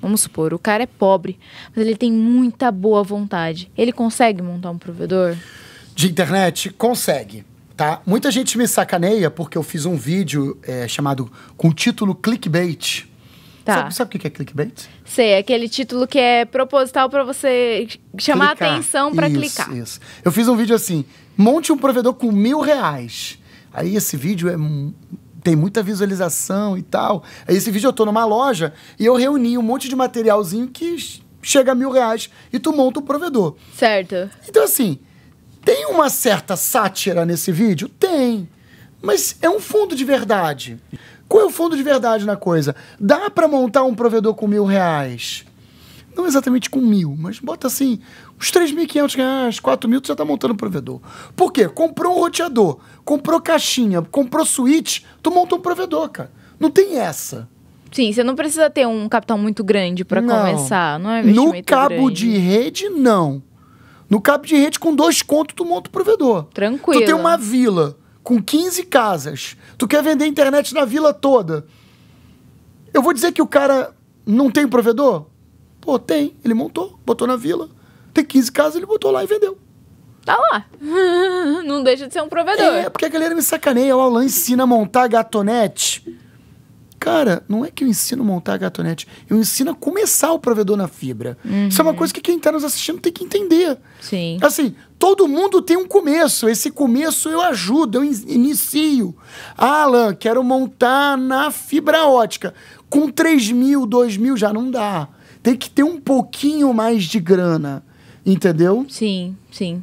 Vamos supor, o cara é pobre, mas ele tem muita boa vontade. Ele consegue montar um provedor? De internet, consegue. Tá? Muita gente me sacaneia porque eu fiz um vídeo é, chamado com o título clickbait. Tá. Sabe, sabe, o que é clickbait? Sei, é aquele título que é proposital para você chamar clicar. atenção para clicar. Isso. Eu fiz um vídeo assim: monte um provedor com mil reais. Aí esse vídeo é tem muita visualização e tal. É esse vídeo eu tô numa loja e eu reuni um monte de materialzinho que chega a mil reais e tu monta o um provedor. Certo. Então, assim, tem uma certa sátira nesse vídeo? Tem. Mas é um fundo de verdade. Qual é o fundo de verdade na coisa? Dá para montar um provedor com mil reais não exatamente com mil, mas bota assim, uns 3.500 reais, 4.000, mil, tu já tá montando um provedor. Por quê? Comprou um roteador, comprou caixinha, comprou switch, tu montou um provedor, cara. Não tem essa. Sim, você não precisa ter um capital muito grande para começar, não é No cabo grande. de rede, não. No cabo de rede, com dois contos, tu monta o provedor. Tranquilo. Tu tem uma vila com 15 casas. Tu quer vender internet na vila toda. Eu vou dizer que o cara não tem provedor? Pô, tem. Ele montou, botou na vila. Tem 15 casas, ele botou lá e vendeu. Tá lá. Não deixa de ser um provedor. É, é porque a galera me sacaneia. O Alan ensina a montar gatonete. Cara, não é que eu ensino a montar a gatonete. Eu ensino a começar o provedor na fibra. Uhum. Isso é uma uhum. coisa que quem está nos assistindo tem que entender. Sim. Assim, todo mundo tem um começo. Esse começo eu ajudo, eu in inicio. Ah, Alan, quero montar na fibra ótica. Com 3 mil, 2 mil já não dá tem que ter um pouquinho mais de grana, entendeu? Sim, sim.